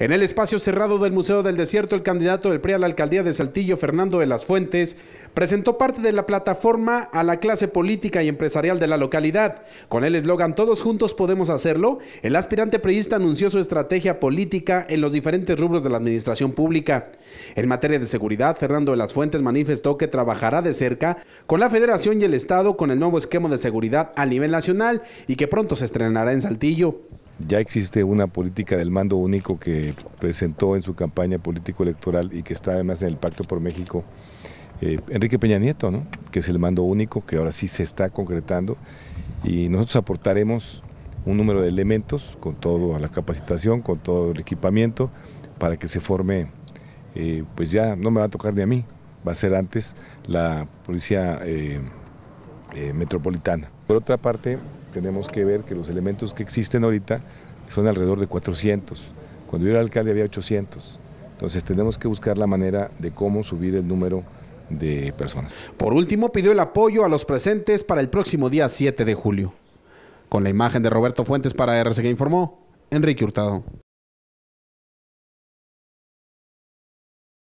En el espacio cerrado del Museo del Desierto, el candidato del PRI a la alcaldía de Saltillo, Fernando de las Fuentes, presentó parte de la plataforma a la clase política y empresarial de la localidad. Con el eslogan Todos juntos podemos hacerlo, el aspirante priista anunció su estrategia política en los diferentes rubros de la administración pública. En materia de seguridad, Fernando de las Fuentes manifestó que trabajará de cerca con la Federación y el Estado con el nuevo esquema de seguridad a nivel nacional y que pronto se estrenará en Saltillo. Ya existe una política del mando único que presentó en su campaña político-electoral y que está además en el Pacto por México eh, Enrique Peña Nieto, ¿no? que es el mando único que ahora sí se está concretando y nosotros aportaremos un número de elementos con toda la capacitación, con todo el equipamiento para que se forme, eh, pues ya no me va a tocar ni a mí, va a ser antes la policía eh, metropolitana. Por otra parte, tenemos que ver que los elementos que existen ahorita son alrededor de 400. Cuando yo era alcalde había 800. Entonces tenemos que buscar la manera de cómo subir el número de personas. Por último, pidió el apoyo a los presentes para el próximo día 7 de julio. Con la imagen de Roberto Fuentes para RCG informó Enrique Hurtado.